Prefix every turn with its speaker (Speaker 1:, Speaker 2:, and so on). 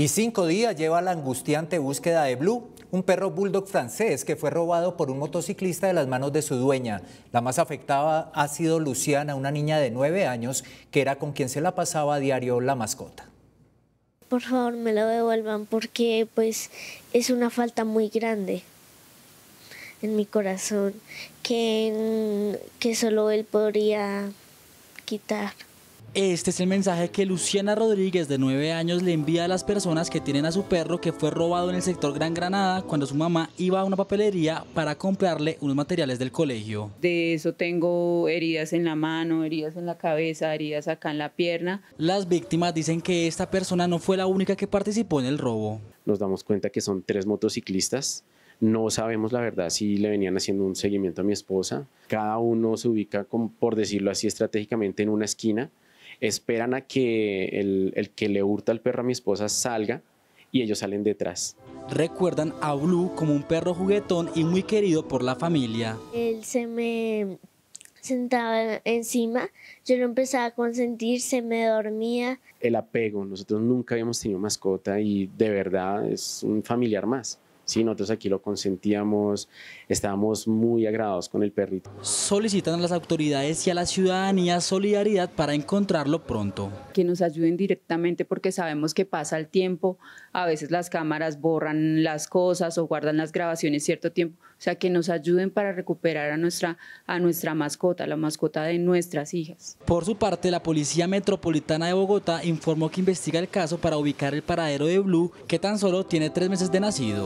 Speaker 1: Y cinco días lleva la angustiante búsqueda de Blue, un perro bulldog francés que fue robado por un motociclista de las manos de su dueña. La más afectada ha sido Luciana, una niña de nueve años, que era con quien se la pasaba a diario la mascota.
Speaker 2: Por favor, me lo devuelvan porque pues es una falta muy grande en mi corazón que, que solo él podría quitar.
Speaker 1: Este es el mensaje que Luciana Rodríguez, de nueve años, le envía a las personas que tienen a su perro que fue robado en el sector Gran Granada cuando su mamá iba a una papelería para comprarle unos materiales del colegio.
Speaker 3: De eso tengo heridas en la mano, heridas en la cabeza, heridas acá en la pierna.
Speaker 1: Las víctimas dicen que esta persona no fue la única que participó en el robo.
Speaker 4: Nos damos cuenta que son tres motociclistas. No sabemos la verdad si le venían haciendo un seguimiento a mi esposa. Cada uno se ubica, por decirlo así, estratégicamente en una esquina esperan a que el, el que le hurta al perro a mi esposa
Speaker 1: salga y ellos salen detrás. Recuerdan a Blue como un perro juguetón y muy querido por la familia.
Speaker 2: Él se me sentaba encima, yo lo empezaba a consentir, se me dormía.
Speaker 4: El apego, nosotros nunca habíamos tenido mascota y de verdad es un familiar más. Sí, nosotros aquí lo consentíamos, estábamos muy agradados con el perrito.
Speaker 1: Solicitan a las autoridades y a la ciudadanía solidaridad para encontrarlo pronto.
Speaker 3: Que nos ayuden directamente porque sabemos que pasa el tiempo, a veces las cámaras borran las cosas o guardan las grabaciones cierto tiempo, o sea, que nos ayuden para recuperar a nuestra, a nuestra mascota, la mascota de nuestras hijas.
Speaker 1: Por su parte, la Policía Metropolitana de Bogotá informó que investiga el caso para ubicar el paradero de Blue, que tan solo tiene tres meses de nacido.